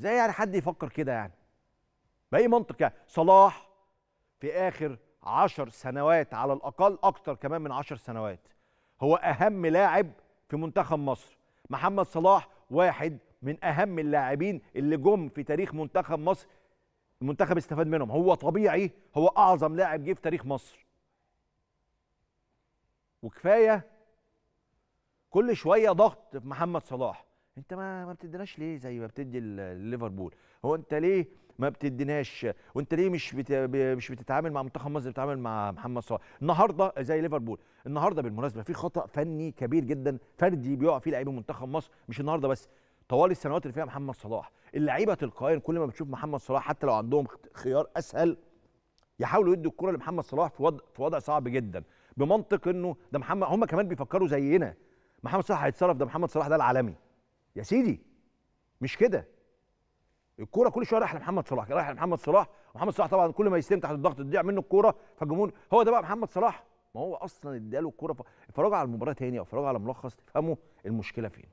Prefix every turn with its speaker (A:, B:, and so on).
A: ازاي يعني حد يفكر كده يعني باي منطق يعني صلاح في اخر عشر سنوات على الاقل اكتر كمان من عشر سنوات هو اهم لاعب في منتخب مصر محمد صلاح واحد من اهم اللاعبين اللي جم في تاريخ منتخب مصر المنتخب استفاد منهم هو طبيعي هو اعظم لاعب جه في تاريخ مصر وكفايه كل شويه ضغط في محمد صلاح انت ما ما بتديناش ليه زي ما بتدي ليفربول هو انت ليه ما بتديناش وانت ليه مش بت... مش بتتعامل مع منتخب مصر بتتعامل مع محمد صلاح النهارده زي ليفربول النهارده بالمناسبه في خطا فني كبير جدا فردي بيقع فيه لعيبه منتخب مصر مش النهارده بس طوال السنوات اللي فيها محمد صلاح اللعيبه تلقائيا كل ما بتشوف محمد صلاح حتى لو عندهم خيار اسهل يحاولوا يدوا الكره لمحمد صلاح في وضع في وضع صعب جدا بمنطق انه ده محمد هم كمان بيفكروا زينا محمد صلاح هيتصرف ده محمد صلاح ده العالمي يا سيدي مش كده الكوره كل شويه رايحه لمحمد صلاح رايحه لمحمد صلاح محمد صلاح طبعا كل ما يستلم تحت الضغط تضيع منه الكوره فالجمهور هو ده بقى محمد صلاح ما هو اصلا اداله الكوره اتفرجوا على المباراه تاني او اتفرجوا على ملخص تفهموا المشكله فين